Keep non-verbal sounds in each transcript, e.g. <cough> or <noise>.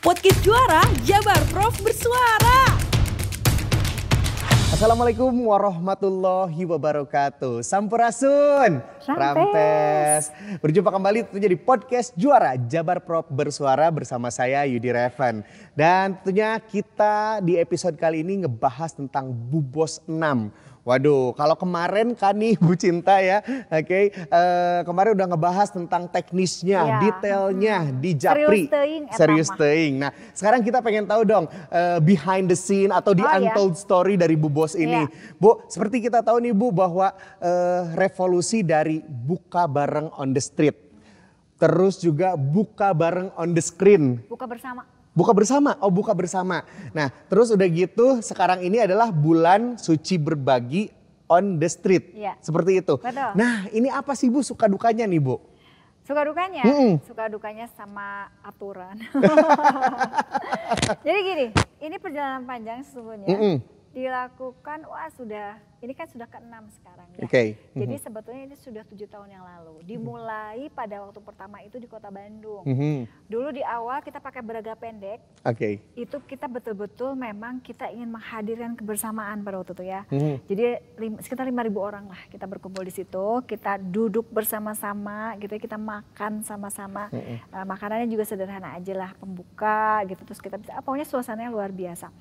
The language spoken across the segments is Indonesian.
Podcast Juara Jabar Prof bersuara. Assalamualaikum warahmatullahi wabarakatuh. Sampurasun. Rampes. Berjumpa kembali tentunya di podcast Juara Jabar Prof bersuara bersama saya Yudi Reven. Dan tentunya kita di episode kali ini ngebahas tentang Bubos 6 Waduh, kalau kemarin kan nih Bu Cinta ya, oke, okay, uh, eh, kemarin udah ngebahas tentang teknisnya, yeah. detailnya hmm. di Japri. Serius teing. Eh, Serius teing. Nah, sekarang kita pengen tahu dong uh, behind the scene atau di oh, iya. untold yeah. story dari Bu Bos ini. yeah. Bu, seperti kita tahu nih Bu bahwa uh, revolusi dari buka bareng on the street. Terus juga buka bareng on the screen. Buka bersama. Buka bersama, oh buka bersama. Nah terus udah gitu sekarang ini adalah bulan suci berbagi on the street. Ya. Seperti itu. Betul. Nah ini apa sih Bu suka dukanya nih Bu? Suka dukanya? Mm -mm. Suka dukanya sama aturan. <laughs> Jadi gini, ini perjalanan panjang sesungguhnya. Mm -mm dilakukan wah sudah ini kan sudah keenam sekarang ya. Okay. Mm-hmm. Jadi mhm. sebetulnya ini sudah tujuh tahun yang lalu. Dimulai pada waktu pertama itu di Kota Bandung. Mm-hmm. Dulu di awal kita pakai beragam pendek. Oke. Okay. Itu kita betul-betul memang kita ingin menghadirkan kebersamaan pada waktu itu ya. Mm-hmm. Jadi lim, sekitar ribu orang lah kita berkumpul di situ, kita duduk bersama-sama gitu ya, kita makan sama-sama. Mm-hmm. makanannya juga sederhana aja lah, pembuka gitu terus kita bisa ah, pokoknya suasananya luar biasa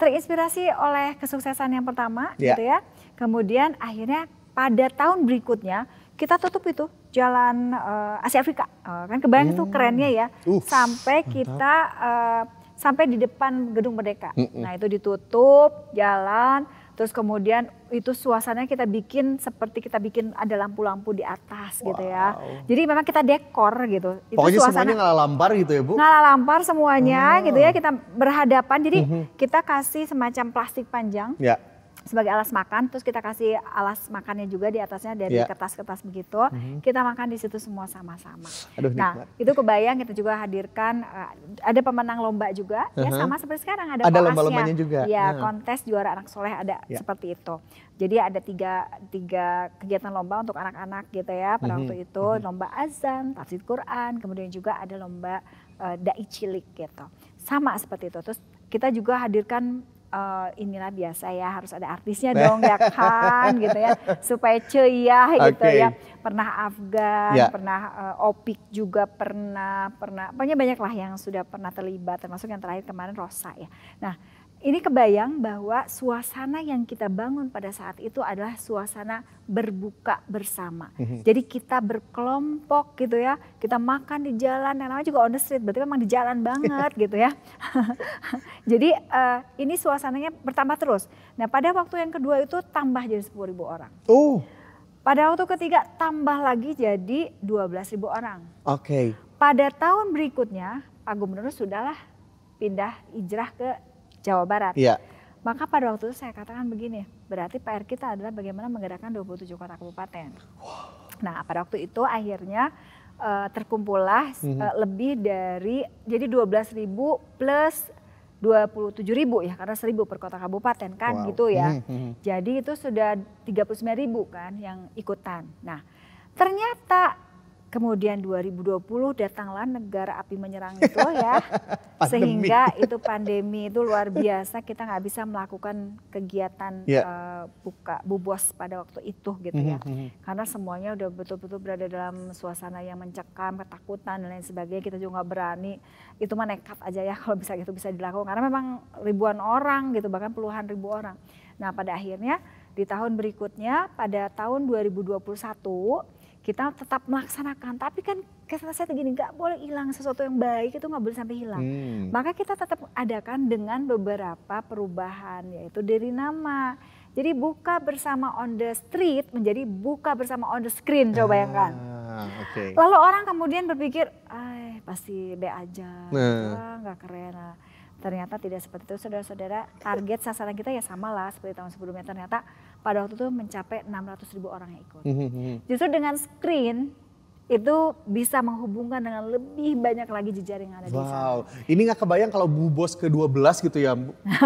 terinspirasi oleh kesuksesan yang pertama yeah. gitu ya. Kemudian akhirnya pada tahun berikutnya kita tutup itu jalan uh, Asia Afrika. Uh, kan kebayang hmm. tuh kerennya ya. Uf, sampai kita uh, sampai di depan Gedung Merdeka. Mm -mm. Nah, itu ditutup jalan Terus kemudian itu suasananya kita bikin seperti kita bikin ada lampu-lampu di atas wow. gitu ya. Jadi memang kita dekor gitu. Itu Pokoknya suasana, semuanya ngalah lampar gitu ya Bu? Ngalah lampar semuanya oh. gitu ya kita berhadapan. Jadi hmm. kita kasih semacam plastik panjang. Ya sebagai alas makan terus kita kasih alas makannya juga di atasnya dari kertas ya. kertas-kertas begitu mm-hmm. kita makan di situ semua sama-sama nah nikmat. itu kebayang kita juga hadirkan uh, ada pemenang lomba juga ya, uh-huh. ya sama seperti sekarang ada, ada lomba-lombanya juga ya uh-huh. kontes juara anak soleh ada yeah. seperti itu jadi ada tiga tiga kegiatan lomba untuk anak-anak gitu ya pada mm-hmm. waktu mhm. itu mm-hmm. lomba azan tafsir Quran kemudian juga ada lomba uh, dai cilik gitu sama seperti itu terus kita juga hadirkan uh, inilah biasa ya harus ada artisnya nah. dong ya kan gitu ya <laughs> supaya ceria okay. gitu ya pernah Afgan ya. pernah uh, Opik juga pernah pernah banyak banyak lah yang sudah pernah terlibat termasuk yang terakhir kemarin Rosa ya nah ini kebayang bahwa suasana yang kita bangun pada saat itu adalah suasana berbuka bersama. Mhm. Jadi kita berkelompok gitu ya, kita makan di jalan, yang namanya juga on the street, berarti memang di jalan banget <laughs> gitu ya. <laughs> jadi uh, ini suasananya bertambah terus. Nah pada waktu yang kedua itu tambah jadi 10 ribu orang. Oh. Pada waktu ketiga tambah lagi jadi 12 ribu orang. Oke. Okay. Pada tahun berikutnya Pak Gubernur sudahlah pindah hijrah ke Jawa Barat. Iya. Maka pada waktu itu saya katakan begini, berarti PR kita adalah bagaimana menggerakkan 27 kota kabupaten. Wow. Nah, pada waktu itu akhirnya uh, terkumpullah mm -hmm. uh, lebih dari jadi 12.000 plus 27 ribu ya karena seribu per kota kabupaten kan wow. gitu ya. Mm -hmm. Jadi itu sudah 39 ribu kan yang ikutan. Nah ternyata Kemudian 2020 datanglah negara api menyerang itu <laughs> ya, sehingga itu pandemi itu luar biasa kita nggak bisa melakukan kegiatan yeah. Ya. uh, buka bubos pada waktu itu gitu mhm, ya, mm -hmm. karena semuanya udah betul-betul berada dalam suasana yang mencekam, ketakutan dan lain sebagainya kita juga nggak berani, itu mah nekat aja ya <laughs> kalau bisa itu bisa dilakukan karena memang ribuan orang gitu bahkan puluhan ribu orang. Nah pada akhirnya di tahun berikutnya pada tahun 2021 kita tetap melaksanakan tapi kan kesan saya begini, nggak boleh hilang sesuatu yang baik itu nggak boleh sampai hilang hmm. maka kita tetap adakan dengan beberapa perubahan yaitu dari nama jadi buka bersama on the street menjadi buka bersama on the screen coba ah, bayangkan okay. lalu orang kemudian berpikir eh pasti be aja gitu nah. keren lah ternyata tidak seperti itu saudara-saudara target sasaran kita ya sama lah seperti tahun sebelumnya ternyata pada waktu itu mencapai 600 ribu orang yang ikut. Hmm, hmm, hmm. Justru dengan screen itu bisa menghubungkan dengan lebih banyak lagi jejaring yang ada wow. di sana. Wow, ini nggak kebayang kalau Bu Bos ke-12 gitu ya, Bu. <laughs>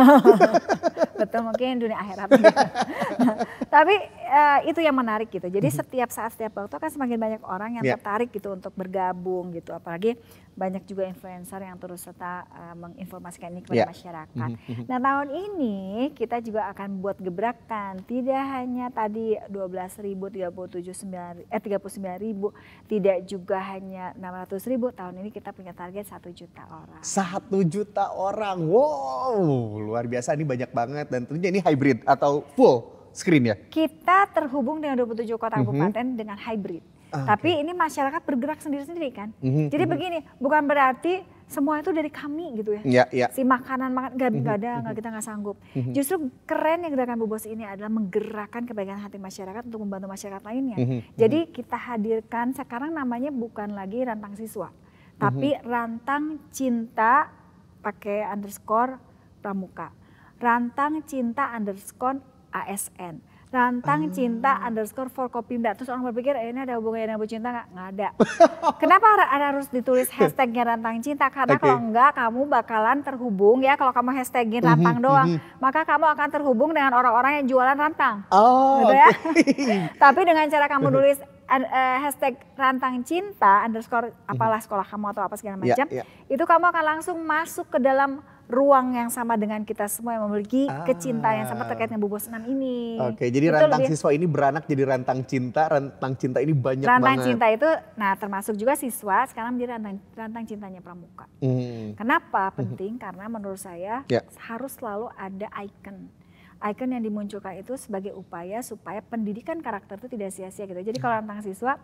betul mungkin dunia akhirat. <laughs> Tapi uh, itu yang menarik gitu. Jadi mhm. setiap saat setiap waktu kan semakin banyak orang yang yeah. tertarik gitu untuk bergabung gitu. Apalagi banyak juga influencer yang terus serta uh, menginformasikan ini kepada yeah. masyarakat. Mhm, mhm. Nah tahun ini kita juga akan buat gebrakan. Tidak hanya tadi 12 ribu, 37, 9, eh, 39 ribu. Tidak juga hanya 600 ribu. Tahun ini kita punya target satu juta orang. satu juta orang, wow luar biasa ini banyak banget dan tentunya ini hybrid atau full screen ya? Kita terhubung dengan 27 kota mhm. kabupaten mm -hmm. dengan hybrid. Ah, Tapi ini masyarakat bergerak sendiri-sendiri kan. Mm -hmm. Jadi mhm. begini, bukan berarti semua itu dari kami gitu ya. Yeah, yeah. Si makanan makan nggak mm -hmm. ada, mhm. nggak kita nggak sanggup. Mm -hmm. Justru keren yang gerakan Bu bos ini adalah menggerakkan kebaikan hati masyarakat untuk membantu masyarakat lainnya. Mm -hmm. Jadi kita hadirkan sekarang namanya bukan lagi rantang siswa, tapi mm -hmm. rantang cinta pakai underscore pramuka rantang cinta underscore ASN rantang cinta ah. cinta underscore for forkopimda terus orang berpikir eh, ini ada hubungannya dengan Bu cinta nggak nggak ada <laughs> kenapa harus ditulis hashtagnya rantang cinta karena okay. kalau enggak kamu bakalan terhubung ya kalau kamu hashtagin mhm, rantang mm-hmm, doang mm-hmm. maka kamu akan terhubung dengan orang-orang yang jualan rantang oh, gitu ya <laughs> tapi dengan cara kamu mhm. tulis eh, hashtag rantang cinta underscore mhm. apalah sekolah kamu atau apa segala ya, macam yeah, yeah. itu kamu akan langsung masuk ke dalam ruang yang sama dengan kita semua yang memiliki ah. kecintaan yang sama terkait dengan Bobo Senam ini. Oke, jadi itu rentang lebih, siswa ini beranak jadi rentang cinta, rentang cinta ini banyak rentang banget. Rentang cinta itu, nah termasuk juga siswa sekarang menjadi rentang, rentang cintanya pramuka. Hmm. Kenapa mhm. penting? Karena menurut saya ya. harus selalu ada ikon, icon yang dimunculkan itu sebagai upaya supaya pendidikan karakter itu tidak sia-sia gitu. Jadi hmm. kalau rentang siswa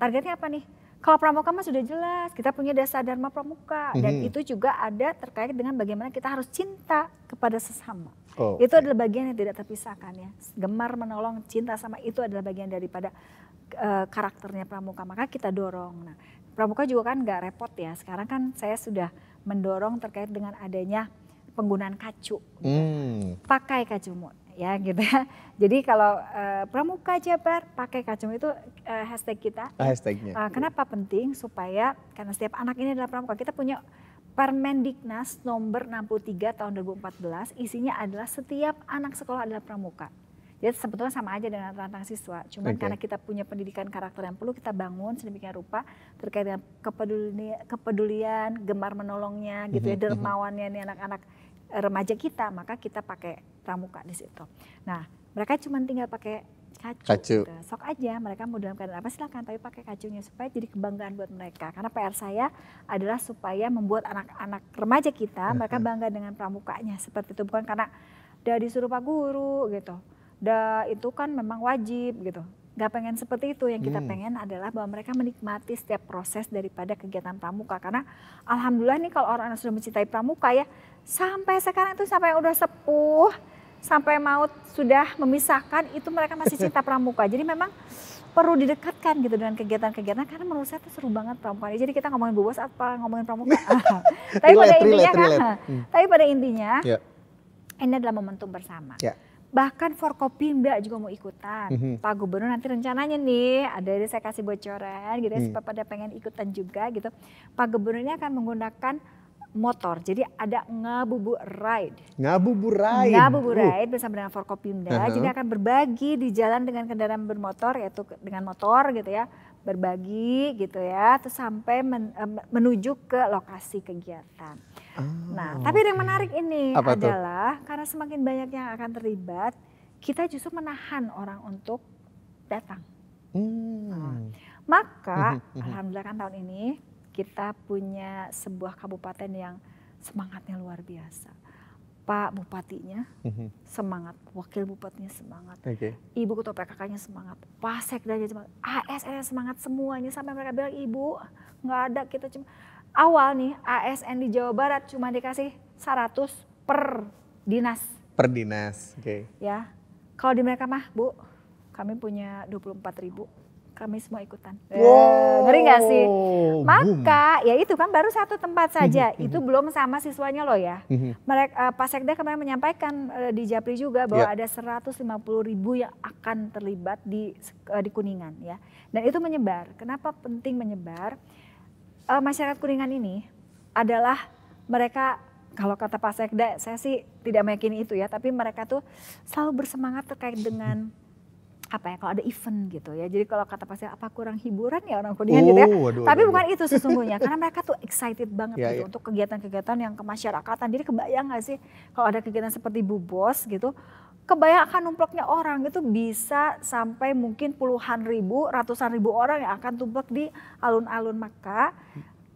targetnya apa nih? Kalau pramuka mah sudah jelas, kita punya dasar dharma pramuka mm -hmm. dan mhm. itu juga ada terkait dengan bagaimana kita harus cinta kepada sesama. Oh, itu okay. adalah bagian yang tidak terpisahkan ya. Gemar menolong, cinta sama itu adalah bagian daripada uh, karakternya pramuka. Maka kita dorong. Nah, pramuka juga kan nggak repot ya. Sekarang kan saya sudah mendorong terkait dengan adanya penggunaan kacu. Mm. Pakai mut ya gitu ya. <laughs> Jadi kalau uh, Pramuka Jabar pakai kacung itu uh, hashtag kita. Ah, hashtagnya. Uh, kenapa penting? Supaya karena setiap anak ini adalah pramuka. Kita punya Permendiknas nomor 63 tahun 2014 isinya adalah setiap anak sekolah adalah pramuka. Jadi sebetulnya sama aja dengan tantangan siswa. cuma okay. karena kita punya pendidikan karakter yang perlu kita bangun sedemikian rupa terkait dengan kepedulian, kepedulian gemar menolongnya gitu mm -hmm. ya, mhm, mhm. dermawannya nih anak-anak remaja kita, maka kita pakai pramuka di situ. Nah, mereka cuma tinggal pakai kacu. kacu. Gitu. Sok aja mereka mau dalam keadaan apa silakan tapi pakai kacunya supaya jadi kebanggaan buat mereka. Karena PR saya adalah supaya membuat anak-anak remaja kita mhm. mereka bangga dengan pramukanya seperti itu bukan karena udah disuruh pak guru gitu. Da itu kan memang wajib gitu. Gak pengen seperti itu yang kita hmm. pengen adalah bahwa mereka menikmati setiap proses daripada kegiatan pramuka karena alhamdulillah nih kalau orang, -orang sudah mencintai pramuka ya Sampai sekarang itu sampai udah sepuh, sampai maut sudah memisahkan itu mereka masih cinta pramuka. Jadi memang perlu didekatkan gitu dengan kegiatan-kegiatan karena menurut saya itu seru banget pramuka. Jadi kita ngomongin bubos apa ngomongin pramuka. <laughs> Ah, kan, ah, hmm. tapi pada intinya kan, tapi pada intinya ini adalah momentum bersama. Yeah. Bahkan Forkopimda juga mau ikutan. Mhm. Pak Gubernur nanti rencananya nih, ada saya kasih bocoran gitu ya, hmm. pada pengen ikutan juga gitu. Pak Gubernur ini akan menggunakan motor. Jadi ada ngabubu ride. Ngabubu ride. Ngabubu uh. ride uh. bersama dengan Forkopimda. Uh -huh. Jadi uh-huh. akan berbagi di jalan dengan kendaraan bermotor yaitu dengan motor gitu ya. Berbagi gitu ya. Terus sampai men, eh, menuju ke lokasi kegiatan. Oh, nah, tapi yang menarik ini Apa adalah itu? karena semakin banyak yang akan terlibat, kita justru menahan orang untuk datang. Hmm. Nah, maka mhm, mhm. alhamdulillah kan tahun ini kita punya sebuah kabupaten yang semangatnya luar biasa. Pak Bupatinya mhm. semangat, Wakil Bupatinya semangat, okay. Ibu Ketua PKK-nya semangat, Pak Sekdanya semangat, ASN semangat semuanya sampai mereka bilang Ibu nggak ada kita cuma awal nih ASN di Jawa Barat cuma dikasih 100 per dinas. Per dinas, oke. Okay. Ya, kalau di mereka mah Bu, kami punya 24 ribu kami semua ikutan. Wow. Eh, ngeri nggak sih? Maka ya itu kan baru satu tempat mhm, saja, -hmm. itu belum sama siswanya loh ya. -hmm. Mereka uh, eh, Pak Sekda kemarin menyampaikan uh, di Japri juga bahwa yeah. ada 150 ribu yang akan terlibat di uh, di Kuningan ya. Dan itu menyebar. Kenapa penting menyebar? Uh, masyarakat Kuningan ini adalah mereka kalau kata Pak Sekda, saya sih tidak meyakini itu ya, tapi mereka tuh selalu bersemangat terkait dengan apa ya kalau ada event gitu ya. Jadi kalau kata pasti apa kurang hiburan ya orang kuningan oh, gitu ya. Oh, waduh, Tapi waduh. bukan itu sesungguhnya karena mereka tuh excited banget yeah, gitu yeah. untuk kegiatan-kegiatan yang kemasyarakatan. Jadi kebayang gak sih kalau ada kegiatan seperti Bu Bos gitu kebayang akan numpluknya orang itu bisa sampai mungkin puluhan ribu, ratusan ribu orang yang akan tumpuk di alun-alun Makkah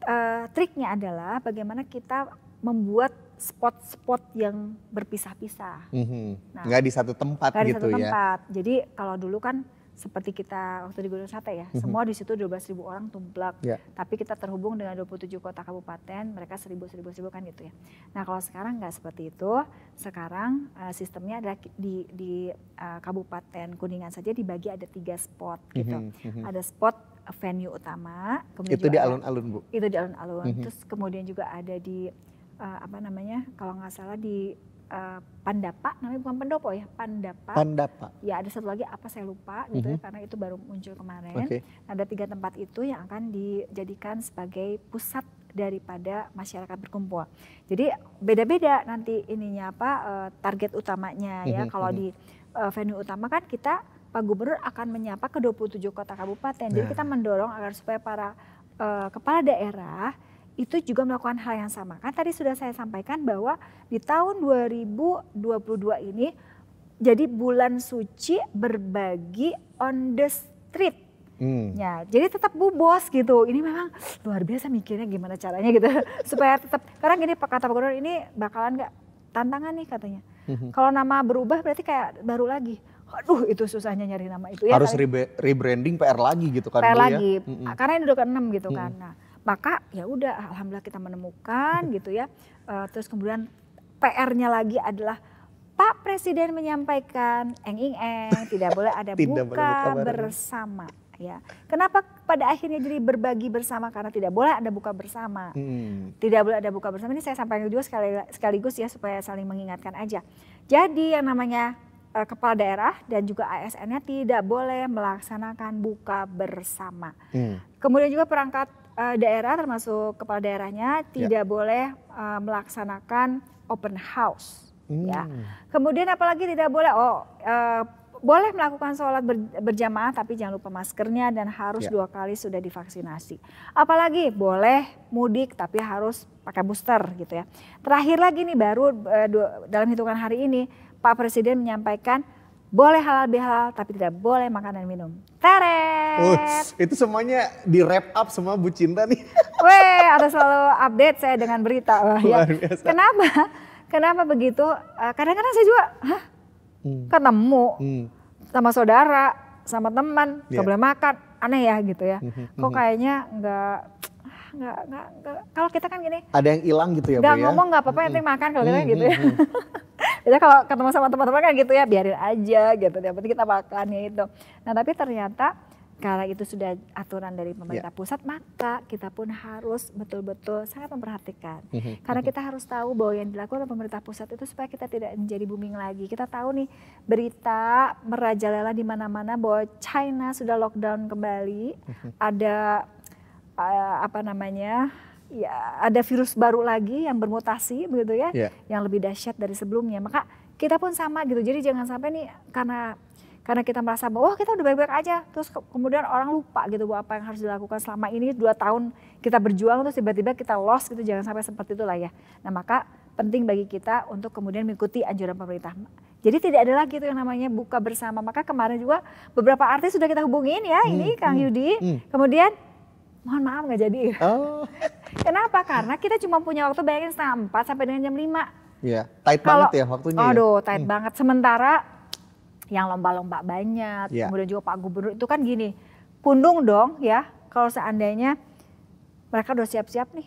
Uh, triknya adalah bagaimana kita membuat spot-spot yang berpisah-pisah. Mm-hmm. Nah, nggak di satu tempat gitu ya. di satu ya. tempat. Jadi kalau dulu kan seperti kita waktu di Gunung Sate ya, mm-hmm. semua di situ ribu orang tumplak. Yeah. Tapi kita terhubung dengan 27 kota kabupaten, mereka seribu seribu seribu kan gitu ya. Nah, kalau sekarang nggak seperti itu. Sekarang uh, sistemnya ada di di uh, Kabupaten Kuningan saja dibagi ada tiga spot mhm, gitu. Mm-hmm. Ada spot venue utama. Kemudian itu di alun-alun bu. Itu di alun-alun. Mm -hmm. Terus kemudian juga ada di uh, apa namanya kalau nggak salah di uh, eh, Pandapa namanya bukan Pendopo ya Pandapa Pandapa ya ada satu lagi apa saya lupa gitu mm -hmm. ya mhm. karena itu baru muncul kemarin okay. Nah, ada tiga tempat itu yang akan dijadikan sebagai pusat daripada masyarakat berkumpul jadi beda-beda nanti ininya apa uh, target utamanya mm -hmm. ya mhm, kalau mhm. di venue utama kan kita Pak Gubernur akan menyapa ke 27 kota kabupaten. Nah. Jadi kita mendorong agar supaya para uh, kepala daerah itu juga melakukan hal yang sama. Kan tadi sudah saya sampaikan bahwa di tahun 2022 ini jadi bulan suci berbagi on the street. Hmm. Ya, jadi tetap bu bos gitu. Ini memang luar biasa mikirnya gimana caranya gitu <laughs> supaya tetap. Karena gini Pak kata Pak Gubernur ini bakalan nggak tantangan nih katanya. Hmm. Kalau nama berubah berarti kayak baru lagi aduh itu susahnya nyari nama itu ya harus rebranding PR lagi gitu kan PR ya? lagi ya? karena ini udah ke enam gitu -hmm. kan nah maka ya udah alhamdulillah kita menemukan <laughs> gitu ya uh, terus kemudian PR-nya lagi adalah Pak Presiden menyampaikan eng ing eng <laughs> tidak boleh ada buka, tidak buka bersama ya. Kenapa pada akhirnya jadi berbagi bersama karena tidak boleh ada buka bersama. Hmm. Tidak boleh ada buka bersama ini saya sampaikan juga sekali, sekaligus ya supaya saling mengingatkan aja. Jadi yang namanya eh, kepala daerah dan juga ASN-nya tidak boleh melaksanakan buka bersama. Hmm. Kemudian juga perangkat uh, daerah termasuk kepala daerahnya ya. tidak ya. boleh uh, melaksanakan open house. Ya. Hmm. Ya. Kemudian apalagi tidak boleh oh uh, boleh melakukan sholat ber, berjamaah tapi jangan lupa maskernya dan harus ya. dua kali sudah divaksinasi. Apalagi boleh mudik tapi harus pakai booster gitu ya. Terakhir lagi nih baru uh, dalam hitungan hari ini Pak Presiden menyampaikan boleh halal bihalal tapi tidak boleh makan dan minum. Teret. Uh, itu semuanya di wrap up semua Bu Cinta nih. <laughs> Weh, ada selalu update saya dengan berita. Wah, oh, ya. Biasa. Kenapa? Kenapa begitu? Eh, kadang-kadang saya juga, hah? Hmm. Ketemu hmm. sama saudara, sama teman, yeah. gak iya. boleh makan. Aneh ya gitu ya. Hmm, hmm, Kok hmm. kayaknya nggak nggak nggak kalau kita kan gini ada yang hilang gitu ya nggak ya? ngomong nggak apa apa-apa yang -hmm. makan kalau kita gitu ya hmm, hmm, hmm, <laughs> Biasanya kalau ketemu sama teman-teman kan gitu ya biarin aja gitu ya penting kita makan ya itu nah tapi ternyata karena itu sudah aturan dari pemerintah yeah. pusat, maka kita pun harus betul-betul sangat memperhatikan. Mm-hmm. Karena kita harus tahu bahwa yang dilakukan oleh pemerintah pusat itu supaya kita tidak menjadi booming lagi. Kita tahu nih berita merajalela di mana-mana bahwa China sudah lockdown kembali, mm-hmm. ada uh, apa namanya ya ada virus baru lagi yang bermutasi begitu ya yeah. yang lebih dahsyat dari sebelumnya maka kita pun sama gitu jadi jangan sampai nih karena karena kita merasa bahwa oh, kita udah baik-baik aja terus ke kemudian orang lupa gitu bahwa apa yang harus dilakukan selama ini dua tahun kita berjuang terus tiba-tiba kita lost gitu jangan sampai seperti itulah ya nah maka penting bagi kita untuk kemudian mengikuti anjuran pemerintah jadi tidak ada lagi itu yang namanya buka bersama maka kemarin juga beberapa artis sudah kita hubungin ya hmm, ini Kang hmm, Yudi hmm. kemudian mohon maaf nggak jadi. Oh. <laughs> Kenapa? Karena kita cuma punya waktu bayangin setengah empat sampai dengan jam lima. Iya, tight Kalo, banget ya waktunya. Ya. Aduh, ya? tight hmm. banget. Sementara yang lomba-lomba banyak, yeah. kemudian juga Pak Gubernur itu kan gini, pundung dong ya kalau seandainya mereka udah siap-siap nih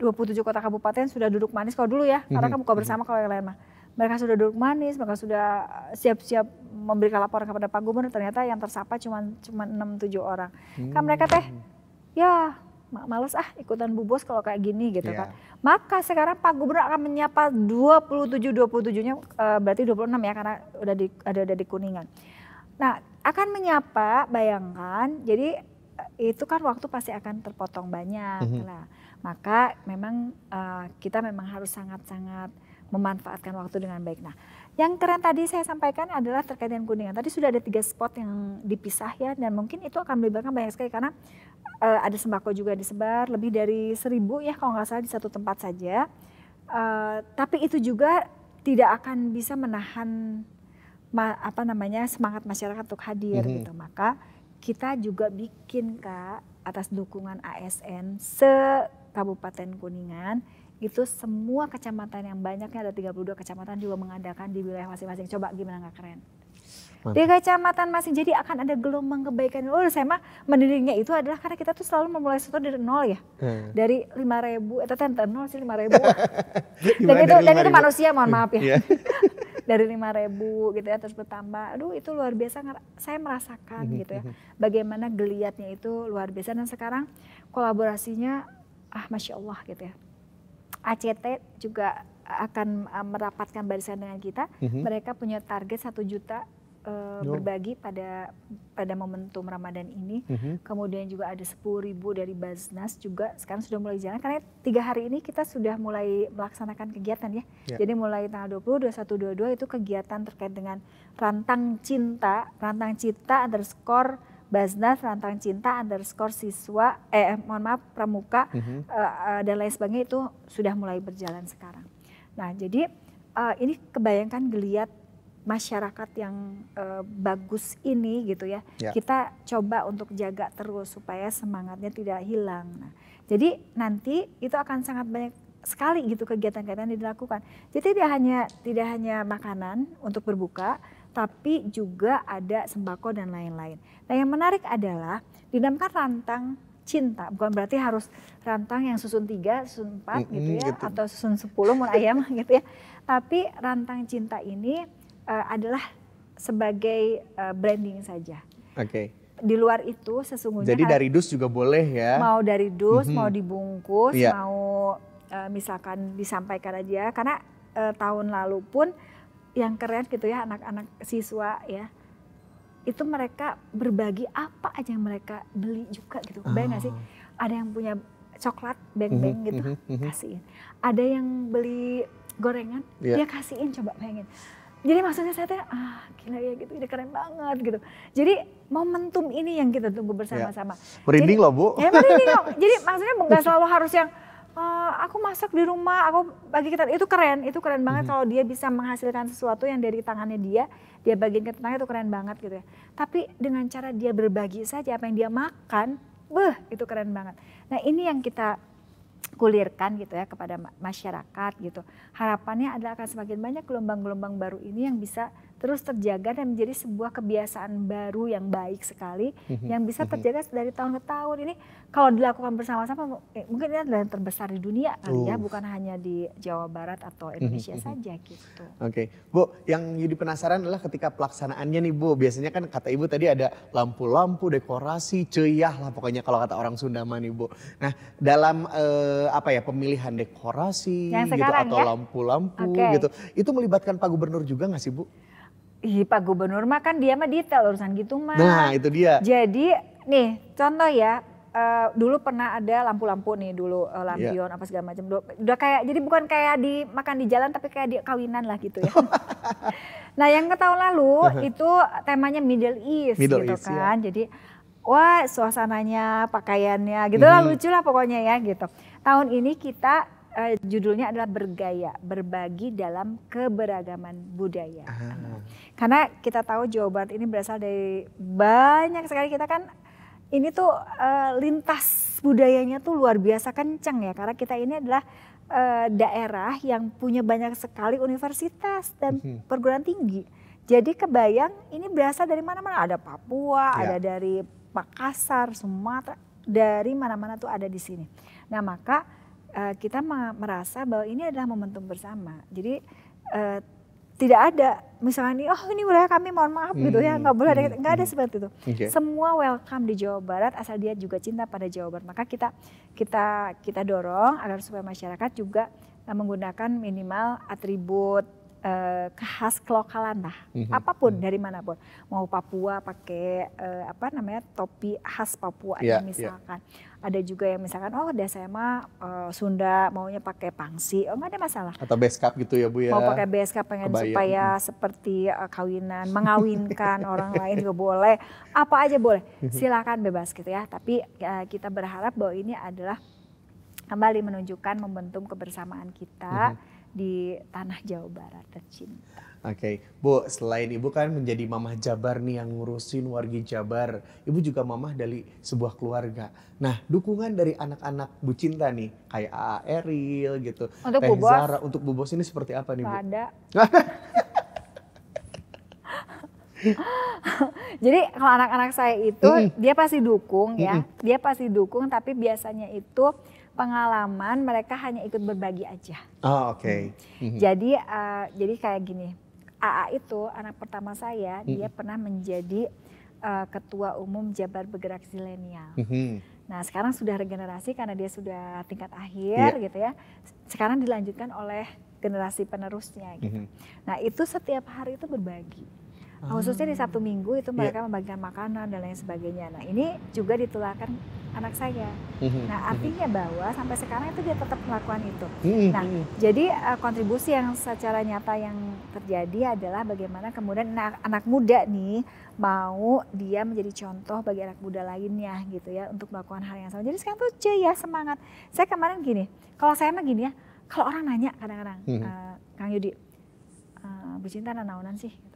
27 kota kabupaten sudah duduk manis kalau dulu ya karena mhm, kamu buka mhm. bersama kalau yang lain mah mereka sudah duduk manis mereka sudah siap-siap memberikan laporan kepada Pak Gubernur ternyata yang tersapa cuma cuma 6 7 orang hmm kan mereka teh mhm ya males ah ikutan Bu Bos kalau kayak gini gitu yeah. kan. Maka sekarang Pak Gubernur akan menyapa 27 27-nya eh, berarti 26 ya karena udah di ada ada di Kuningan. Nah, akan menyapa bayangkan jadi eh, itu kan waktu pasti akan terpotong banyak. Mm -hmm. Nah, maka memang uh, kita memang harus sangat-sangat memanfaatkan waktu dengan baik. Nah, yang keren tadi saya sampaikan adalah terkait dengan kuningan. Tadi sudah ada tiga spot yang dipisah ya dan mungkin itu akan melibatkan banyak sekali karena uh, ada sembako juga disebar lebih dari seribu ya kalau nggak salah di satu tempat saja. Uh, tapi itu juga tidak akan bisa menahan ma apa namanya semangat masyarakat untuk hadir mm -hmm. gitu. Maka kita juga bikin kak atas dukungan ASN se Kabupaten Kuningan itu semua kecamatan yang banyaknya ada 32 kecamatan juga mengadakan di wilayah masing-masing. Coba gimana nggak keren? Di kecamatan masing jadi akan ada gelombang kebaikan. Oh, saya mah mendirinya itu adalah karena kita tuh selalu memulai sesuatu dari nol ya. Hmm. Dari lima ribu, itu eh, nol sih lima ribu. <laughs> dan itu, dan itu manusia mohon maaf ya. Iya. <laughs> dari lima ribu gitu ya terus bertambah aduh itu luar biasa saya merasakan mhm, gitu ya mhm. bagaimana geliatnya itu luar biasa dan sekarang kolaborasinya ah masya Allah gitu ya ACT juga akan eh, merapatkan barisan dengan kita mm -hmm. mereka punya target satu juta uh, berbagi pada pada momentum Ramadan ini. Mm -hmm. Kemudian juga ada 10 ribu dari Baznas juga sekarang sudah mulai jalan karena tiga hari ini kita sudah mulai melaksanakan kegiatan ya. Yeah. Jadi mulai tanggal 20, 21, 22 itu kegiatan terkait dengan rantang cinta, rantang cinta underscore Baznas Rantang Cinta underscore siswa eh, eh mohon maaf pramuka mm -hmm. uh, uh, dan lain sebagainya itu sudah mulai berjalan sekarang. Nah jadi uh, ini kebayangkan geliat masyarakat yang uh, bagus ini gitu ya, ya. Kita coba untuk jaga terus supaya semangatnya tidak hilang. Nah, jadi nanti itu akan sangat banyak sekali gitu kegiatan-kegiatan yang dilakukan. Jadi tidak hanya tidak hanya makanan untuk berbuka, tapi juga ada sembako dan lain-lain. Nah, yang menarik adalah dinamakan rantang cinta bukan berarti harus rantang yang susun tiga susun empat mm -hmm, gitu ya gitu. atau susun sepuluh mun ayam <laughs> gitu ya tapi rantang cinta ini uh, adalah sebagai uh, branding saja. Oke. Okay. Di luar itu sesungguhnya Jadi dari dus juga boleh ya. Mau dari dus, mm -hmm. mau dibungkus, yeah. mau uh, misalkan disampaikan aja karena uh, tahun lalu pun yang keren gitu ya anak-anak siswa ya itu mereka berbagi apa aja yang mereka beli juga gitu. Kebayang oh. gak sih? Ah. Ada yang punya coklat beng-beng mhm, gitu mhm, mhm. kasihin. Ada yang beli gorengan yeah. dia kasihin coba pengen jadi maksudnya saya tuh ah gila ya gitu, ini keren banget gitu. Jadi momentum ini yang kita tunggu bersama-sama. Ya. Merinding loh Bu. <laughs> Ya merinding loh. Jadi <laughs> maksudnya nggak selalu harus yang uh, aku masak di rumah, aku bagi kita itu keren, itu keren banget hmm. kalau dia bisa menghasilkan sesuatu yang dari tangannya dia, dia bagiin ke tetangga itu keren banget gitu ya. Tapi dengan cara dia berbagi saja apa yang dia makan, Wah, itu keren banget. Nah ini yang kita kulirkan gitu ya kepada masyarakat gitu. Harapannya adalah akan semakin banyak gelombang-gelombang baru ini yang bisa terus terjaga dan menjadi sebuah kebiasaan baru yang baik sekali mhm. yang bisa mhm. terjaga dari tahun ke tahun ini kalau dilakukan bersama-sama eh, mungkin ini adalah yang terbesar di dunia kali ya bukan hanya di Jawa Barat atau Indonesia mhm, saja gitu. Oke, okay. Bu, yang jadi penasaran adalah ketika pelaksanaannya nih Bu. Biasanya kan kata Ibu tadi ada lampu-lampu, dekorasi, ceyah lah pokoknya kalau kata orang Sunda mah nih Bu. Nah, dalam eh, apa ya pemilihan dekorasi yang gitu atau ya? lampu-lampu ya? okay. gitu. Itu melibatkan Pak Gubernur juga nggak sih Bu? Ih, Pak Gubernur mah kan dia mah detail urusan gitu mah. Nah, itu dia. Jadi, nih contoh ya, uh, dulu pernah ada lampu-lampu nih dulu uh, lampion yeah. apa segala macam. Udah kayak jadi bukan kayak di makan di jalan tapi kayak di kawinan lah gitu ya. <laughs> nah, yang ke tahun lalu uh-huh. itu temanya Middle East Middle gitu East, iya. kan. Yeah. Jadi wah suasananya, pakaiannya gitu mm. lah mm-hmm. lucu lah pokoknya ya gitu. Tahun ini kita uh, judulnya adalah bergaya, berbagi dalam keberagaman budaya. Ah. Karena kita tahu Jawa Barat ini berasal dari banyak sekali kita kan ini tuh uh, lintas budayanya tuh luar biasa kencang ya karena kita ini adalah uh, daerah yang punya banyak sekali universitas dan hmm. perguruan tinggi. Jadi kebayang ini berasal dari mana-mana ada Papua, ya. ada dari Makassar, Sumatera, dari mana-mana tuh ada di sini. Nah, maka uh, kita merasa bahwa ini adalah momentum bersama. Jadi uh, tidak ada misalnya ini oh ini wilayah kami mohon maaf hmm. gitu ya nggak boleh ada hmm, nggak ada hmm. seperti itu okay. semua welcome di Jawa Barat asal dia juga cinta pada Jawa Barat maka kita kita kita dorong agar supaya masyarakat juga eh, menggunakan minimal atribut khas kelokalan lah hmm, hmm. apapun hmm. dari manapun mau Papua pakai uh, apa namanya topi khas Papua yeah, ya. misalkan yeah ada juga yang misalkan oh udah saya mah uh, Sunda maunya pakai pangsi oh nggak ada masalah atau beskap gitu ya bu ya mau pakai beskap pengen Kebayang. supaya seperti uh, kawinan mengawinkan <laughs> orang lain juga boleh apa aja boleh mhm. silakan bebas gitu ya tapi uh, kita berharap bahwa ini adalah kembali menunjukkan membentuk kebersamaan kita mhm. di tanah Jawa Barat tercinta. Oke, okay. Bu, selain Ibu kan menjadi mamah Jabar nih yang ngurusin wargi Jabar, Ibu juga mamah dari sebuah keluarga. Nah, dukungan dari anak-anak Bu Cinta nih, kayak AA Eril gitu, untuk Teh Bu Zara, untuk Bu Bos ini seperti apa nih, Bu? ada. <laughs> Jadi kalau anak-anak saya itu mm dia pasti dukung ya, mm -hmm. dia pasti dukung tapi biasanya itu pengalaman mereka hanya ikut berbagi aja. Oh, oke. Okay. Mm -hmm. Jadi uh, jadi kayak gini AA itu anak pertama saya, hmm. dia pernah menjadi uh, ketua umum Jabar Bergerak Zilenial. Hmm. Nah, sekarang sudah regenerasi karena dia sudah tingkat akhir yeah. gitu ya. Sekarang dilanjutkan oleh generasi penerusnya gitu. Hmm. Nah, itu setiap hari itu berbagi. Ah. khususnya di Sabtu Minggu itu iya. mereka yeah. membagikan makanan dan lain sebagainya. Nah ini juga ditularkan anak saya. Mm-hmm. Nah mm-hmm. artinya bahwa sampai sekarang itu dia tetap melakukan itu. Mm-hmm. Nah jadi eh, kontribusi yang secara nyata yang terjadi adalah bagaimana kemudian anak, anak muda nih mau dia menjadi contoh bagi anak muda lainnya gitu ya untuk melakukan hal yang sama. Jadi sekarang tuh C ya semangat. Saya kemarin gini, kalau saya mah gini ya, kalau orang nanya kadang-kadang, uh, Kang Yudi, uh, Bu Cinta nanaunan sih gitu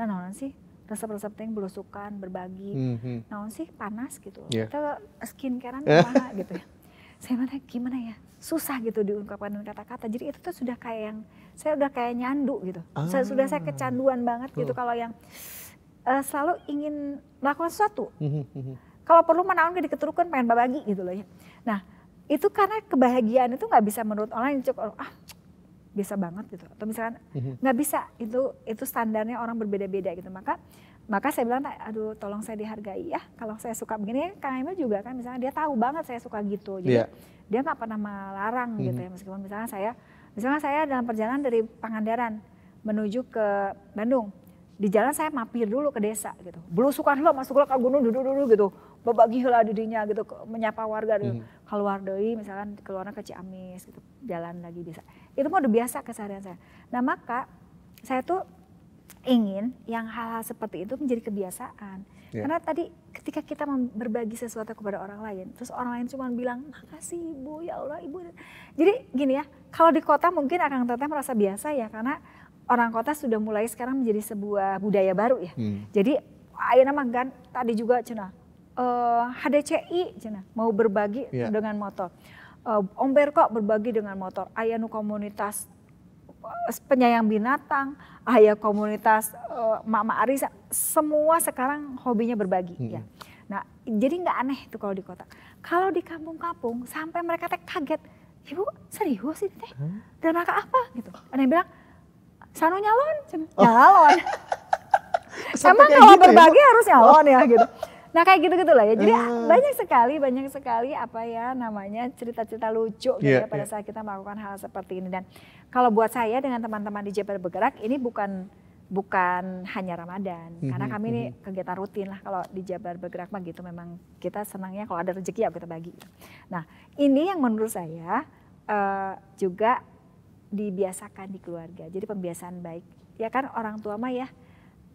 nah naon sih resep-resep yang belusukan berbagi mm -hmm. naon sih panas gitu yeah. kita skincarean kumaha <laughs> gitu ya saya mana gimana ya susah gitu diungkapkan dengan kata-kata jadi itu tuh sudah kayak yang saya udah kayak nyandu gitu ah. saya sudah saya kecanduan banget gitu oh. kalau yang uh, selalu ingin melakukan sesuatu mm -hmm. kalau perlu menaun ke diketerukan pengen berbagi gitu loh ya nah itu karena kebahagiaan itu nggak bisa menurut orang yang cukup ah bisa banget gitu atau misalkan mhm. nggak bisa itu itu standarnya orang berbeda-beda gitu maka maka saya bilang aduh tolong saya dihargai ya kalau saya suka begini Kang Emil juga kan misalnya dia tahu banget saya suka gitu jadi yeah. dia nggak pernah melarang mm-hmm. gitu mhm. ya meskipun misalnya saya misalnya saya dalam perjalanan dari Pangandaran menuju ke Bandung di jalan saya mampir dulu ke desa gitu. Belusukan lo masuk lo ke gunung duduk dulu gitu. berbagi heula dirinya gitu menyapa warga gitu. Hmm. Keluar dari misalkan keluarnya ke Ciamis gitu. Jalan lagi desa itu mah udah biasa keseharian saya nah maka saya tuh ingin yang hal-hal seperti itu menjadi kebiasaan yeah. karena tadi ketika kita berbagi sesuatu kepada orang lain terus orang lain cuma bilang makasih ibu ya allah ibu jadi gini ya kalau di kota mungkin akan tetap merasa biasa ya karena orang kota sudah mulai sekarang menjadi sebuah budaya baru ya hmm. jadi ayo nama kan tadi juga cina uh, eh, HDCI cina mau berbagi yeah. dengan motor uh, eh, Om Berko berbagi dengan motor, Ayah nu komunitas eh, penyayang binatang, ayah komunitas uh, eh, Mama Arisa, semua sekarang hobinya berbagi hmm. ya. Nah, jadi nggak aneh itu kalau di kota. Kalau di kampung-kampung sampai mereka teh kaget, ibu serius ini teh? Dan rangka apa gitu? Ada yang bilang, sano nyalon, nyalon. Oh. <laughs> Emang kalau gitu, ya, berbagi ibu? harus nyalon oh. ya gitu. Nah kayak gitu-gitu lah ya. Jadi uh. banyak sekali, banyak sekali apa ya namanya cerita-cerita lucu gitu iya, ya pada yeah. saat kita melakukan hal seperti ini. Dan kalau buat saya dengan teman-teman di Jabar Bergerak ini bukan bukan hanya Ramadan. Mm-hmm, Karena kami ini mm-hmm. kegiatan rutin lah kalau di Jabar Bergerak mah gitu. Memang kita senangnya kalau ada rezeki ya kita bagi. Nah ini yang menurut saya uh, juga dibiasakan di keluarga. Jadi pembiasaan baik. Ya kan orang tua mah ya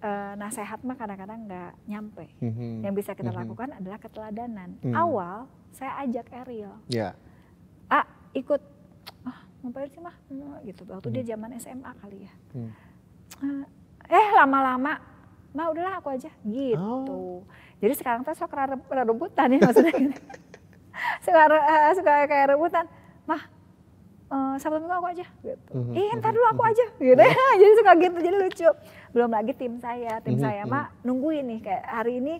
uh, nasehat mah kadang-kadang nggak nyampe. Mm -hmm. Yang bisa kita mm -hmm. lakukan adalah keteladanan. Mm. Awal saya ajak Ariel, yeah. ah ikut, ah ngapain sih mah, mm, gitu. Waktu mm. dia mm-hmm. zaman SMA kali ya. Mm. Eh, eh lama-lama, mah udahlah aku aja, gitu. Oh. Jadi sekarang tuh suka rebutan ya maksudnya. <laughs> suka, uh, suka kayak rebutan, mah Eh, Sabtu Minggu aku aja gitu. Mm -hmm. Eh, ntar dulu aku mhm. aja gitu Mm-hmm. <laughs> jadi suka gitu, jadi lucu. Belum lagi tim saya, tim mm -hmm. saya mhm. mak nungguin nih kayak hari ini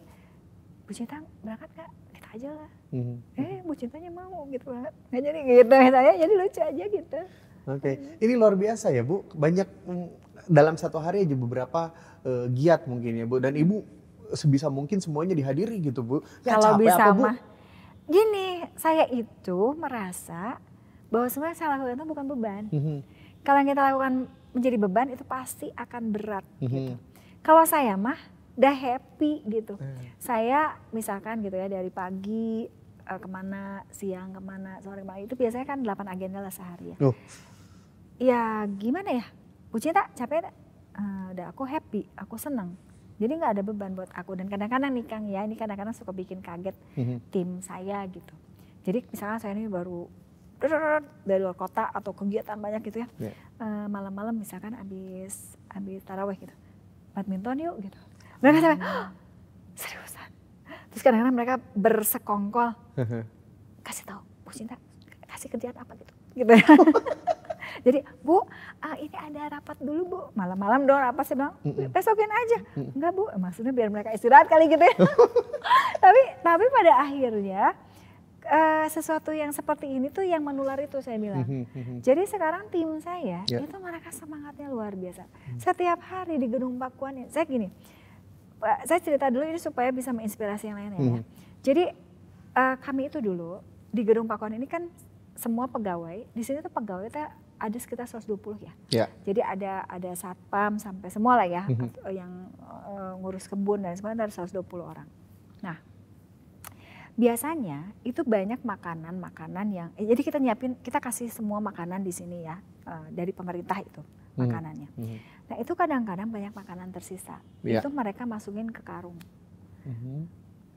Bu Cinta berangkat gak? Kita aja lah. Mm -hmm. Eh, Bu Cintanya mau gitu banget. Gak jadi gitu <laughs> saya jadi lucu aja gitu. Oke, okay. Iya. ini luar biasa ya Bu. Banyak mm, dalam satu hari aja beberapa uh, giat mungkin ya Bu. Dan Ibu sebisa mungkin semuanya dihadiri gitu Bu. Ya, Kalau bisa Bu? mah, gini saya itu merasa bahwa semua yang saya lakukan itu bukan beban. Mm -hmm. Kalau yang kita lakukan menjadi beban itu pasti akan berat mm -hmm. gitu. Kalau saya mah udah happy gitu. Mm. Saya misalkan gitu ya dari pagi uh, kemana, siang kemana, sore kemana itu biasanya kan 8 agenda lah sehari ya. Oh. Ya gimana ya, uji tak capek tak? Uh, udah aku happy, aku seneng. Jadi nggak ada beban buat aku dan kadang-kadang nih Kang ya, ini kadang-kadang suka bikin kaget mm -hmm. tim saya gitu. Jadi misalnya saya ini baru dari luar kota atau kegiatan banyak gitu ya. Yeah. Iya. malam-malam misalkan habis habis taraweh gitu. Badminton yuk gitu. Mereka sampai oh, ah, seriusan. Terus kadang-kadang mereka bersekongkol. <laughs> Kasih tahu, Bu Cinta, kasih kerjaan apa gitu. Gitu ya. <laughs> Jadi, Bu, uh, ini ada rapat dulu, Bu. Malam-malam dong rapat sih bang besokin aja. Enggak, Bu, maksudnya biar mereka istirahat kali gitu ya. <laughs> tapi tapi pada akhirnya uh, sesuatu yang seperti ini tuh yang menular itu saya bilang. Mhm, mhm. Jadi sekarang tim saya yeah. itu mereka semangatnya luar biasa. Mhm. Setiap hari di Gedung Pakuan saya gini. Eh, saya cerita dulu ini supaya bisa menginspirasi yang lainnya ya. Jadi uh, kami itu dulu di Gedung Pakuan ini kan semua pegawai, di sini tuh pegawai kita ada sekitar 120 ya. Yeah. Jadi ada ada satpam sampai semua lah ya yang uh, ngurus kebun dan sebagainya ada 120 orang. Nah, biasanya itu banyak makanan-makanan yang eh, jadi kita nyiapin kita kasih semua makanan di sini ya uh, dari pemerintah itu hmm. makanannya. -hmm. Nah itu kadang-kadang banyak makanan tersisa yeah. itu mereka masukin ke karung. -hmm.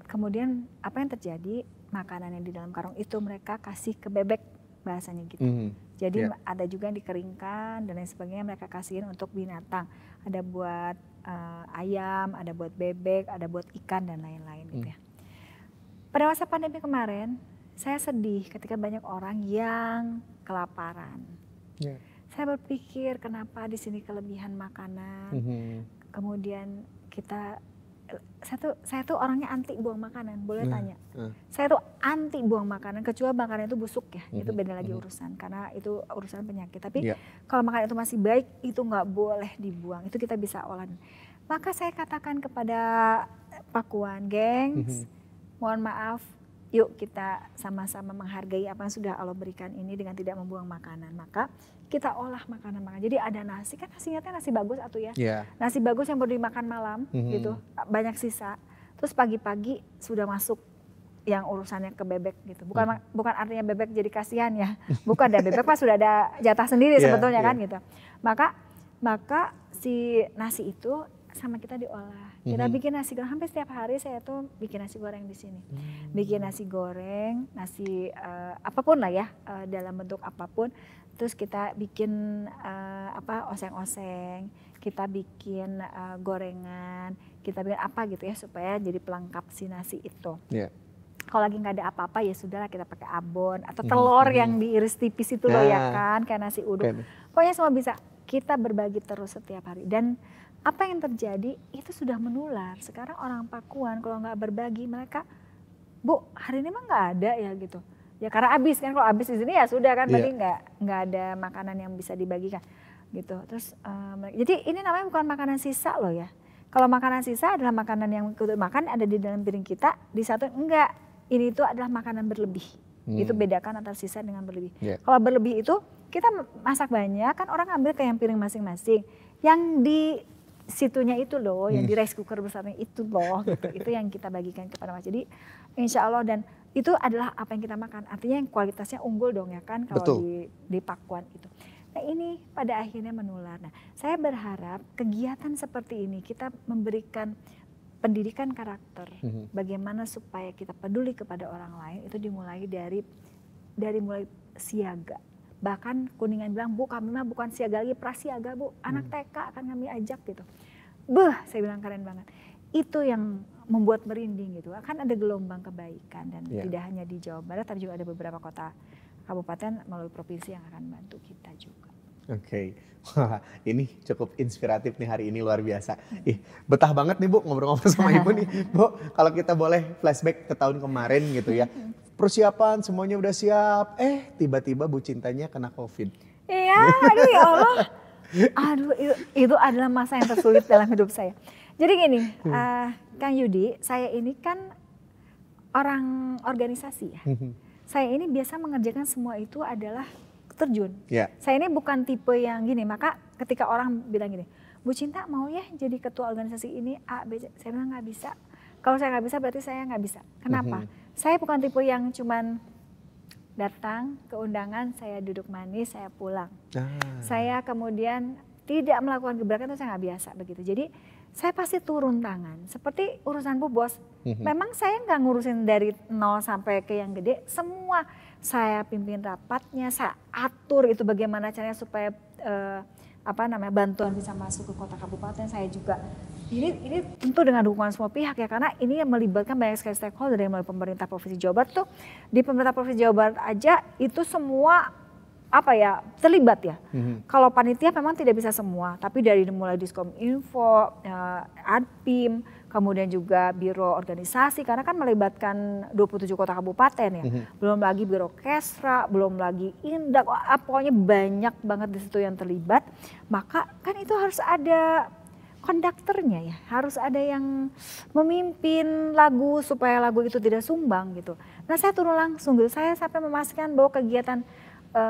Kemudian apa yang terjadi makanan yang di dalam karung itu mereka kasih ke bebek bahasanya gitu. -hmm. Jadi yeah. ada juga yang dikeringkan dan lain sebagainya mereka kasihin untuk binatang. Ada buat uh, ayam, ada buat bebek, ada buat ikan dan lain-lain mm. gitu hmm. ya. Pada masa pandemi kemarin, saya sedih ketika banyak orang yang kelaparan. Yeah. Saya berpikir kenapa di sini kelebihan makanan, mm -hmm. kemudian kita saya tuh saya tuh orangnya anti buang makanan boleh hmm. tanya hmm. saya tuh anti buang makanan kecuali makanan itu busuk ya hmm itu beda lagi hmm urusan karena itu urusan penyakit tapi yeah. kalau makanan itu masih baik itu nggak boleh dibuang itu kita bisa olah maka saya katakan kepada pakuan gengs hmm mohon maaf yuk kita sama-sama menghargai apa yang sudah Allah berikan ini dengan tidak membuang makanan. Maka kita olah makanan makanan. Jadi ada nasi kan nasinya kan nasi bagus atau ya. Yeah. Nasi bagus yang baru dimakan malam mm-hmm. gitu, banyak sisa. Terus pagi-pagi sudah masuk yang urusannya ke bebek gitu. Bukan hmm. bukan artinya bebek jadi kasihan ya. Bukan ada bebek pas sudah ada jatah sendiri yeah, sebetulnya yeah. kan gitu. Maka maka si nasi itu sama kita diolah. Kita mm-hmm. bikin nasi goreng hampir setiap hari saya tuh bikin nasi goreng di sini. Mm-hmm. Bikin nasi goreng, nasi uh, apapun lah ya uh, dalam bentuk apapun. Terus kita bikin uh, apa oseng-oseng, kita bikin uh, gorengan, kita bikin apa gitu ya supaya jadi pelengkap si nasi itu. Yeah kalau lagi nggak ada apa-apa ya sudahlah kita pakai abon atau hmm. telur hmm. yang diiris tipis itu loh ya nah. kan kayak nasi uduk. Gitu. Pokoknya semua bisa kita berbagi terus setiap hari dan apa yang terjadi itu sudah menular. Sekarang orang Pakuan kalau nggak berbagi mereka, bu hari ini mah nggak ada ya gitu. Ya karena habis kan kalau habis di sini ya sudah kan yeah. nggak nggak ada makanan yang bisa dibagikan gitu. Terus um, jadi ini namanya bukan makanan sisa loh ya. Kalau makanan sisa adalah makanan yang kita makan ada di dalam piring kita, di satu enggak. Ini itu adalah makanan berlebih. Hmm. Itu bedakan antara sisa dengan berlebih. Yeah. Kalau berlebih itu kita masak banyak kan orang ambil ke yang piring masing-masing. Yang di situnya itu loh, yang hmm. di rice cooker bersama itu loh, gitu. <laughs> itu yang kita bagikan kepada mas. Jadi insya Allah dan itu adalah apa yang kita makan. Artinya yang kualitasnya unggul dong ya kan kalau di di Pakuan itu. Nah ini pada akhirnya menular. Nah saya berharap kegiatan seperti ini kita memberikan pendidikan karakter, -hmm. bagaimana supaya kita peduli kepada orang lain itu dimulai dari dari mulai siaga bahkan kuningan bilang bu kami mah bukan siaga lagi prasiaga bu anak hmm. TK akan kami ajak gitu beh saya bilang keren banget itu yang membuat merinding gitu akan ada gelombang kebaikan dan yeah. tidak hanya di Jawa Barat tapi juga ada beberapa kota kabupaten melalui provinsi yang akan bantu kita juga Oke, okay. ini cukup inspiratif nih hari ini luar biasa. Ih, betah banget nih Bu ngobrol-ngobrol sama Ibu nih. <laughs> Bu, kalau kita boleh flashback ke tahun kemarin gitu ya. <laughs> persiapan semuanya udah siap. Eh tiba-tiba Bu Cintanya kena covid. Iya, aduh ya Allah. Aduh itu, itu adalah masa yang tersulit dalam hidup saya. Jadi gini, hmm. uh, Kang Yudi, saya ini kan orang organisasi ya. Hmm, hmm. saya ini biasa mengerjakan semua itu adalah terjun. Ya. Saya ini bukan tipe yang gini, maka ketika orang bilang gini, Bu Cinta mau ya jadi ketua organisasi ini A, B, C. Saya bilang nggak bisa. Kalau saya nggak bisa berarti saya nggak bisa. Kenapa? -hmm. hmm. Saya bukan tipe yang cuman datang ke undangan, saya duduk manis, saya pulang. Ah. Saya kemudian tidak melakukan gebrakan itu saya nggak biasa begitu. Jadi saya pasti turun tangan. Seperti urusan bu bos, mhm. memang saya nggak ngurusin dari nol sampai ke yang gede. Semua saya pimpin rapatnya, saya atur itu bagaimana caranya supaya eh, apa namanya bantuan bisa masuk ke kota kabupaten. Saya juga ini, ini tentu dengan dukungan semua pihak ya karena ini yang melibatkan banyak sekali stakeholder dari mulai pemerintah provinsi Jawa Barat tuh di pemerintah provinsi Jawa Barat aja itu semua apa ya terlibat ya. Mm-hmm. Kalau panitia memang tidak bisa semua, tapi dari mulai diskom info, eh, adpim, kemudian juga biro organisasi karena kan melibatkan 27 kota kabupaten ya. Mm-hmm. Belum lagi biro kesra, belum lagi indak, pokoknya banyak banget di situ yang terlibat. Maka kan itu harus ada konduktornya ya harus ada yang memimpin lagu supaya lagu itu tidak sumbang gitu. Nah saya turun langsung gitu, saya sampai memastikan bahwa kegiatan e,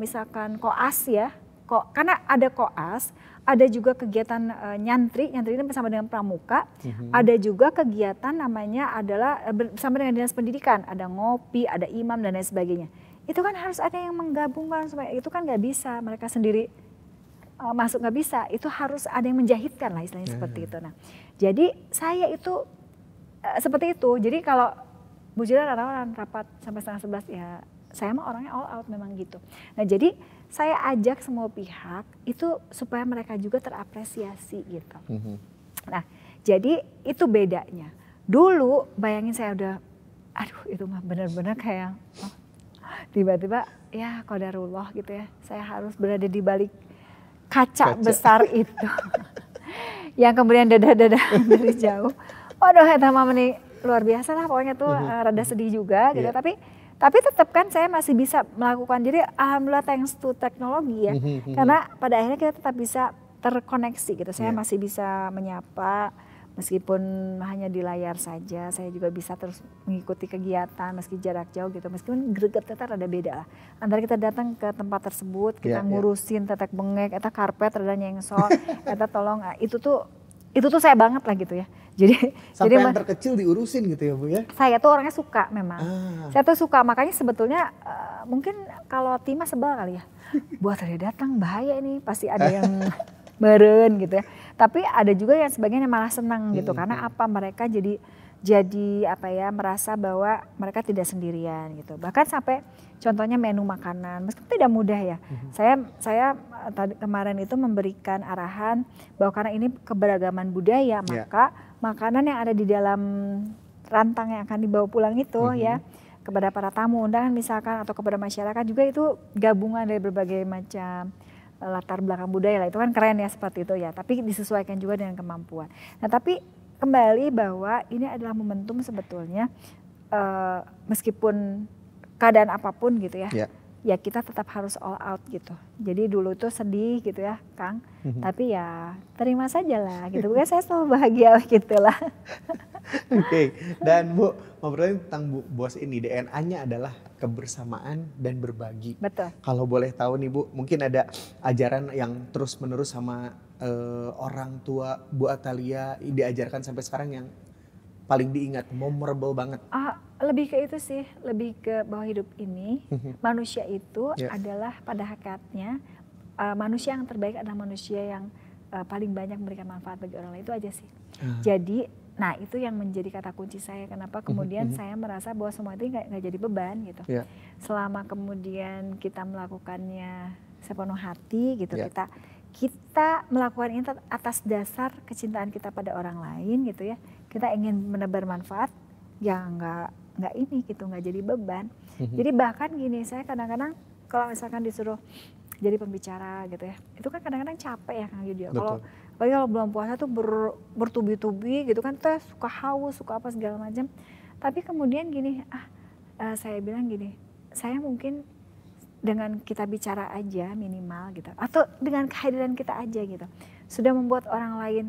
misalkan koas ya, ko, karena ada koas, ada juga kegiatan e, nyantri, nyantri ini bersama dengan pramuka, mm-hmm. ada juga kegiatan namanya adalah eh, bersama dengan dinas pendidikan, ada ngopi, ada imam dan lain sebagainya. Itu kan harus ada yang menggabungkan supaya itu kan nggak bisa mereka sendiri uh, masuk nggak bisa itu harus ada yang menjahitkan lah istilahnya yeah. seperti nah. itu nah jadi saya itu uh, seperti itu jadi kalau Bu Jira rawan rapat sampai setengah sebelas ya saya mah orangnya all out memang gitu. Nah jadi saya ajak semua pihak itu supaya mereka juga terapresiasi gitu. -hmm. Nah jadi itu bedanya. Dulu bayangin saya udah, aduh itu mah benar-benar kayak oh, tiba -tiba, ya kodarullah gitu ya. Saya harus berada di balik kaca, kaca. besar itu <laughs> yang kemudian dada-dada <laughs> dari jauh. Waduh, itu mama nih luar biasa lah pokoknya tuh mm -hmm. rada sedih juga gitu. Yeah. Tapi tapi tetap kan saya masih bisa melakukan. Jadi alhamdulillah thanks to teknologi ya. Mm -hmm. Karena pada akhirnya kita tetap bisa terkoneksi gitu. Saya yeah. masih bisa menyapa meskipun hanya di layar saja saya juga bisa terus mengikuti kegiatan meski jarak jauh gitu meskipun greget tetap ada beda lah antara kita datang ke tempat tersebut iya, kita yeah, ngurusin yeah. tetek bengek eta karpet yang nyengsor <laughs> eta tolong ah, itu tuh itu tuh saya banget lah gitu ya <laughs> jadi sampai jadi yang terkecil diurusin gitu ya bu ya saya tuh orangnya suka memang ah. saya tuh suka makanya sebetulnya uh, mungkin kalau timah sebel kali ya <laughs> buat saya datang bahaya ini pasti ada yang beren gitu ya. Tapi ada juga yang sebagian yang malah senang iya, gitu iya. karena apa mereka jadi jadi apa ya merasa bahwa mereka tidak sendirian gitu. Bahkan sampai contohnya menu makanan meskipun tidak mudah ya. Hmm. Saya saya eh, tadi kemarin itu memberikan arahan bahwa karena ini keberagaman budaya yeah. maka makanan yang ada di dalam rantang yang akan dibawa pulang itu hmm. ya kepada para tamu undangan misalkan atau kepada masyarakat juga itu gabungan dari berbagai macam Eh, latar belakang budaya lah itu kan keren ya seperti itu ya tapi disesuaikan juga dengan kemampuan nah tapi kembali bahwa ini adalah momentum sebetulnya uh, meskipun keadaan apapun gitu ya yeah ya kita tetap harus all out gitu. Jadi dulu tuh sedih gitu ya, Kang. Mm-hmm. Tapi ya terima saja lah gitu. Bukan saya selalu bahagia <laughs> gitu lah. Oke, okay. dan Bu, ngobrolin tentang Bu Bos ini, DNA-nya adalah kebersamaan dan berbagi. Betul. Kalau boleh tahu nih Bu, mungkin ada ajaran yang terus-menerus sama uh, orang tua Bu Atalia diajarkan sampai sekarang yang paling diingat, memorable banget. Uh, lebih ke itu sih, lebih ke bahwa hidup ini mhm. manusia itu yeah. adalah pada hakikatnya uh, manusia yang terbaik adalah manusia yang uh, paling banyak memberikan manfaat bagi orang lain itu aja sih. Uh. Jadi, nah itu yang menjadi kata kunci saya kenapa mhm, kemudian mm-hmm. saya merasa bahwa semua itu nggak jadi beban gitu. Yeah. Selama kemudian kita melakukannya sepenuh hati gitu yeah. kita kita melakukan ini atas dasar kecintaan kita pada orang lain gitu ya. Kita ingin menebar manfaat yang nggak nggak ini gitu nggak jadi beban mhm. jadi bahkan gini saya kadang-kadang kalau misalkan disuruh jadi pembicara gitu ya itu kan kadang-kadang capek ya kang Yudi ya. kalau bagi kalau belum puasa tuh ber, bertubi-tubi gitu kan tuh suka haus suka apa segala macam tapi kemudian gini ah uh, saya bilang gini saya mungkin dengan kita bicara aja minimal gitu atau dengan kehadiran kita aja gitu sudah membuat orang lain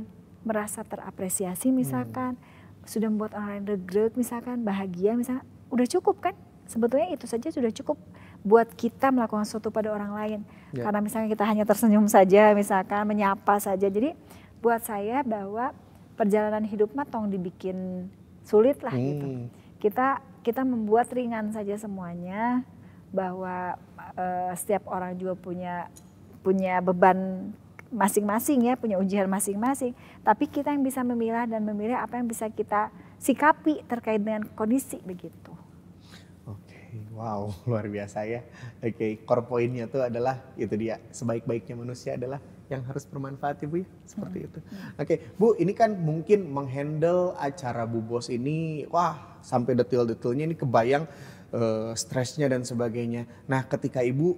merasa terapresiasi misalkan hmm sudah membuat orang lain regret misalkan bahagia misalkan udah cukup kan sebetulnya itu saja sudah cukup buat kita melakukan sesuatu pada orang lain ya. karena misalnya kita hanya tersenyum saja misalkan menyapa saja jadi buat saya bahwa perjalanan hidup mah tong dibikin sulit lah gitu. hmm. gitu kita kita membuat ringan saja semuanya bahwa uh, setiap orang juga punya punya beban masing-masing ya punya ujian masing-masing tapi kita yang bisa memilah dan memilih apa yang bisa kita sikapi terkait dengan kondisi begitu oke okay. wow <laughs> luar biasa ya oke okay. core pointnya tuh adalah itu dia sebaik-baiknya manusia adalah yang harus bermanfaat ibu ya, ya seperti hmm. itu. Oke, okay. bu ini kan mungkin menghandle acara bu bos ini, wah sampai detail-detailnya ini kebayang uh, stresnya dan sebagainya. Nah, ketika ibu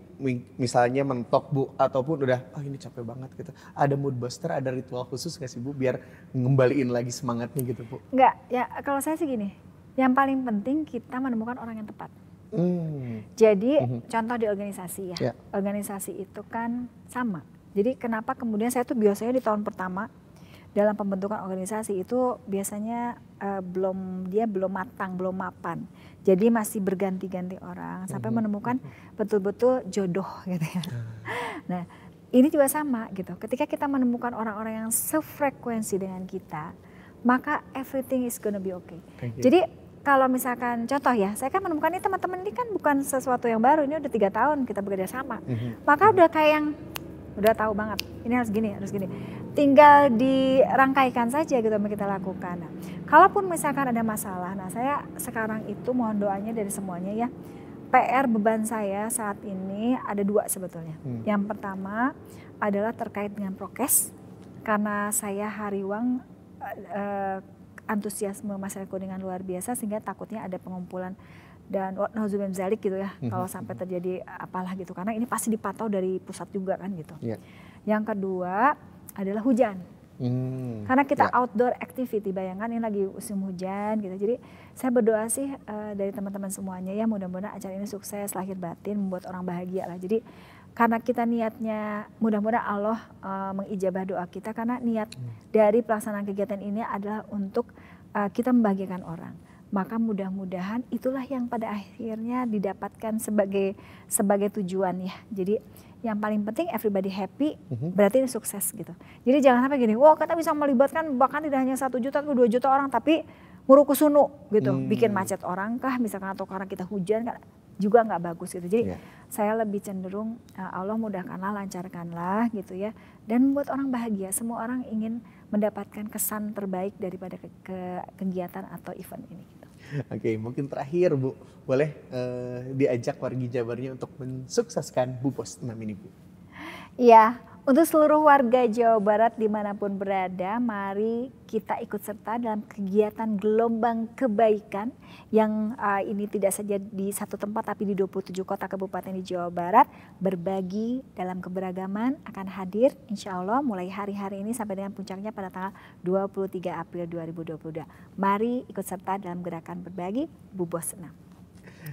misalnya mentok bu ataupun udah oh ini capek banget gitu, ada mood booster, ada ritual khusus nggak sih bu biar ngembaliin lagi semangatnya gitu bu? Nggak, ya kalau saya sih gini, yang paling penting kita menemukan orang yang tepat. Hmm. Jadi mm-hmm. contoh di organisasi ya, yeah. organisasi itu kan sama. Jadi kenapa kemudian saya tuh biasanya di tahun pertama dalam pembentukan organisasi itu biasanya uh, belum dia belum matang, belum mapan. Jadi masih berganti-ganti orang sampai hmm, hmm, menemukan hmm, betul-betul jodoh <laughs> gitu ya. Nah, ini juga sama gitu. Ketika kita menemukan orang-orang yang sefrekuensi dengan kita, maka everything is gonna be okay. Jadi kalau misalkan contoh ya, saya kan menemukan ini teman-teman ini kan bukan sesuatu yang baru, ini udah tiga tahun kita bekerja sama, maka udah kayak yang udah tahu banget, ini harus gini, harus gini tinggal dirangkaikan saja gitu yang kita lakukan. Nah, kalaupun misalkan ada masalah, nah saya sekarang itu mohon doanya dari semuanya ya. PR beban saya saat ini ada dua sebetulnya. Hmm. Yang pertama adalah terkait dengan prokes karena saya hariwang eh, antusiasme masyarakat dengan luar biasa sehingga takutnya ada pengumpulan dan nauzubillah zalik gitu ya hmm. kalau sampai terjadi apalah gitu karena ini pasti dipatau dari pusat juga kan gitu. Yeah. Yang kedua adalah hujan. Hmm, Karena kita ya. outdoor activity, bayangkan ini lagi musim hujan gitu. Jadi saya berdoa sih uh, dari teman-teman semuanya ya mudah-mudahan acara ini sukses lahir batin membuat orang bahagia lah. Jadi karena kita niatnya mudah-mudahan Allah uh, mengijabah doa kita karena niat hmm. dari pelaksanaan kegiatan ini adalah untuk uh, kita membahagiakan orang maka mudah-mudahan itulah yang pada akhirnya didapatkan sebagai sebagai tujuan ya jadi yang paling penting everybody happy mm-hmm. berarti ini sukses gitu. Jadi jangan sampai gini, wah kita bisa melibatkan bahkan tidak hanya satu juta atau dua juta orang tapi sunu gitu, mm. bikin macet orang kah misalkan atau karena kita hujan kan juga nggak bagus gitu. Jadi yeah. saya lebih cenderung ya Allah mudahkanlah, lancarkanlah gitu ya dan buat orang bahagia. Semua orang ingin mendapatkan kesan terbaik daripada ke- ke- kegiatan atau event ini. <laughs> Oke, okay, mungkin terakhir Bu, boleh uh, diajak wargi Jabarnya untuk mensukseskan Bu Pos 6 ini Bu. Iya, untuk seluruh warga Jawa Barat dimanapun berada, mari kita ikut serta dalam kegiatan gelombang kebaikan yang uh, ini tidak saja di satu tempat tapi di 27 kota kabupaten di Jawa Barat berbagi dalam keberagaman akan hadir insya Allah mulai hari-hari ini sampai dengan puncaknya pada tanggal 23 April 2022. Mari ikut serta dalam gerakan berbagi Bubos 6.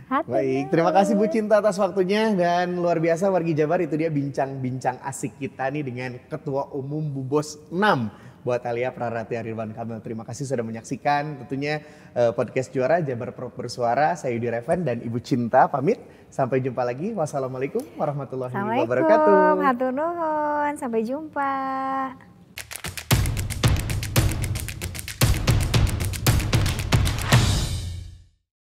Hati Baik, terima kasih Bu Cinta atas waktunya dan luar biasa wargi Jabar itu dia bincang-bincang asik kita nih dengan Ketua Umum Bubos 6 buat Alia Prarati Arirwan Kamil. Terima kasih sudah menyaksikan tentunya eh, podcast juara Jabar Pro Bersuara. Saya Yudi Reven dan Ibu Cinta pamit. Sampai jumpa lagi. Wassalamualaikum warahmatullahi wabarakatuh. Assalamualaikum. Sampai jumpa.